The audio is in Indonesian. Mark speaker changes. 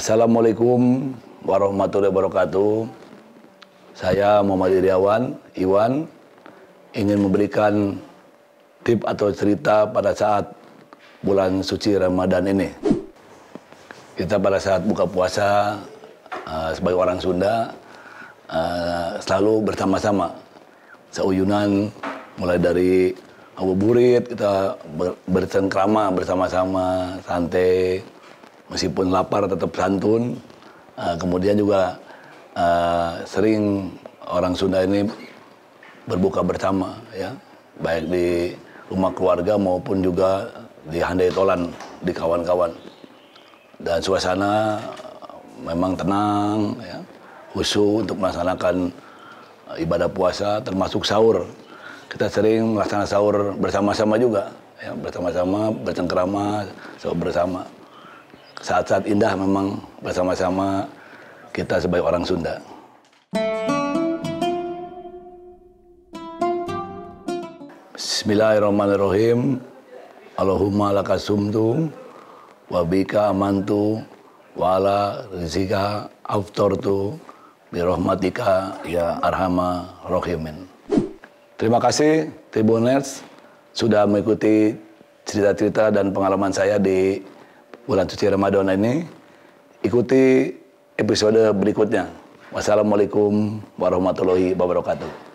Speaker 1: Assalamualaikum warahmatullahi wabarakatuh. Saya Muhammad Iriawan, Iwan, ingin memberikan tip atau cerita pada saat bulan suci Ramadan ini. Kita pada saat buka puasa eh, sebagai orang Sunda eh, selalu bersama-sama seuyunan mulai dari burit, kita bercengkrama bersama-sama santai meskipun lapar tetap santun. Uh, kemudian juga uh, sering orang Sunda ini berbuka bersama ya, baik di rumah keluarga maupun juga di handai tolan di kawan-kawan. Dan suasana memang tenang ya, khusus untuk melaksanakan eh, ibadah puasa termasuk sahur. Kita sering melaksanakan sahur bersama-sama juga, ya, bersama-sama bercengkerama, sahur bersama saat-saat indah memang bersama-sama kita sebagai orang Sunda. Bismillahirrahmanirrahim. Allahumma lakasumtu wa bika amantu wa ala rizika aftortu bi ya arhama rahimin. Terima kasih Tribuners sudah mengikuti cerita-cerita dan pengalaman saya di bulan suci Ramadan ini, ikuti episode berikutnya. Wassalamualaikum warahmatullahi wabarakatuh.